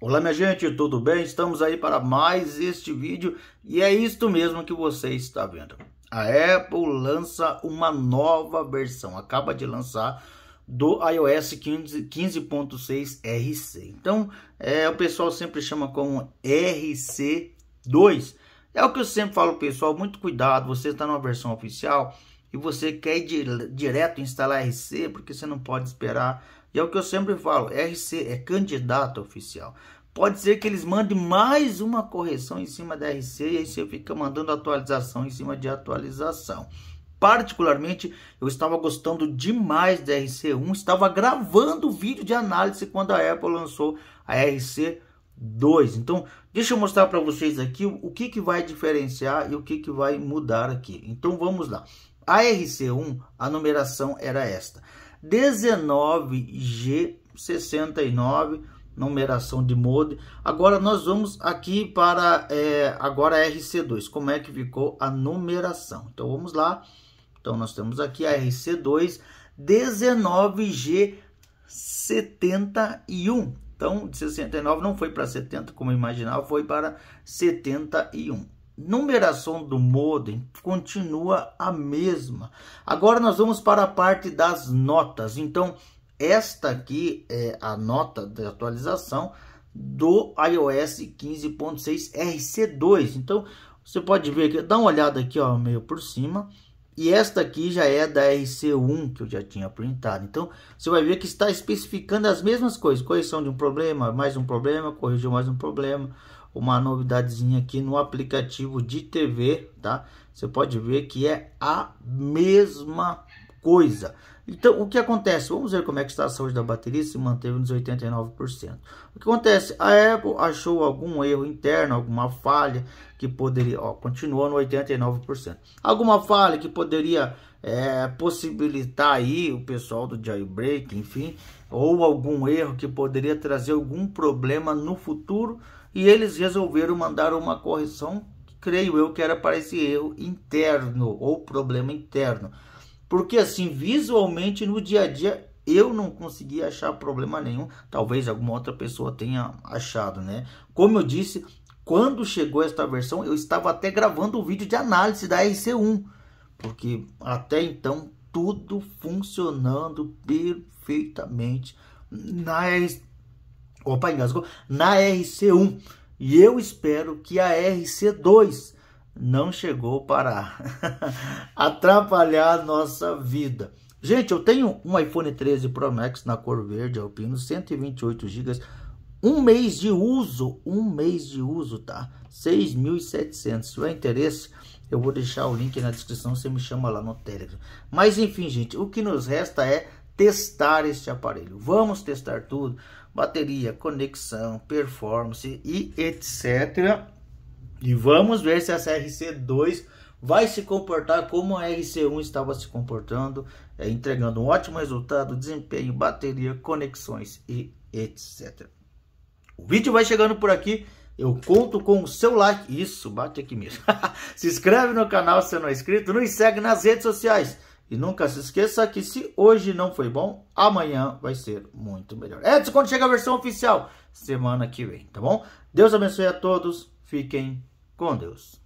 Olá minha gente, tudo bem? Estamos aí para mais este vídeo e é isto mesmo que você está vendo. A Apple lança uma nova versão, acaba de lançar do iOS 15.6 RC. Então, é, o pessoal sempre chama como RC2. É o que eu sempre falo, pessoal, muito cuidado, você está numa versão oficial, e você quer ir direto instalar RC, porque você não pode esperar. E é o que eu sempre falo, RC é candidato oficial. Pode ser que eles mandem mais uma correção em cima da RC e aí você fica mandando atualização em cima de atualização. Particularmente, eu estava gostando demais da RC1, estava gravando vídeo de análise quando a Apple lançou a RC2. Então, deixa eu mostrar para vocês aqui o que, que vai diferenciar e o que, que vai mudar aqui. Então, vamos lá. A RC1, a numeração era esta. 19G69, numeração de mode. Agora nós vamos aqui para é, agora a RC2. Como é que ficou a numeração? Então vamos lá. Então nós temos aqui a RC2 19G71. Então de 69 não foi para 70 como eu imaginava, foi para 71 numeração do modem continua a mesma. Agora nós vamos para a parte das notas. Então, esta aqui é a nota de atualização do iOS 15.6 RC2. Então, você pode ver que dá uma olhada aqui, ó, meio por cima. E esta aqui já é da RC1 que eu já tinha printado. Então, você vai ver que está especificando as mesmas coisas. Correção de um problema, mais um problema, corrigiu mais um problema uma novidadezinha aqui no aplicativo de TV, tá? Você pode ver que é a mesma coisa. Então, o que acontece? Vamos ver como é que está a saúde da bateria, se manteve nos 89%. O que acontece? A Apple achou algum erro interno, alguma falha que poderia... Ó, continua no 89%. Alguma falha que poderia é, possibilitar aí o pessoal do jailbreak, enfim, ou algum erro que poderia trazer algum problema no futuro e eles resolveram mandar uma correção, creio eu, que era para esse erro interno ou problema interno. Porque assim, visualmente no dia a dia eu não consegui achar problema nenhum, talvez alguma outra pessoa tenha achado, né? Como eu disse, quando chegou esta versão, eu estava até gravando o vídeo de análise da RC1, porque até então tudo funcionando perfeitamente na opa, engasgou, na RC1. E eu espero que a RC2 não chegou para atrapalhar a nossa vida. Gente, eu tenho um iPhone 13 Pro Max na cor verde alpino, 128 GB, um mês de uso, um mês de uso, tá? 6.700. Se tiver interesse, eu vou deixar o link na descrição, você me chama lá no Telegram. Mas enfim, gente, o que nos resta é testar este aparelho. Vamos testar tudo bateria, conexão, performance e etc. E vamos ver se essa RC2 vai se comportar como a RC1 estava se comportando, é, entregando um ótimo resultado, desempenho, bateria, conexões e etc. O vídeo vai chegando por aqui. Eu conto com o seu like. Isso, bate aqui mesmo. se inscreve no canal se não é inscrito. Nos segue nas redes sociais. E nunca se esqueça que se hoje não foi bom, amanhã vai ser muito melhor. Edson, quando chega a versão oficial, semana que vem, tá bom? Deus abençoe a todos, fiquem com Deus.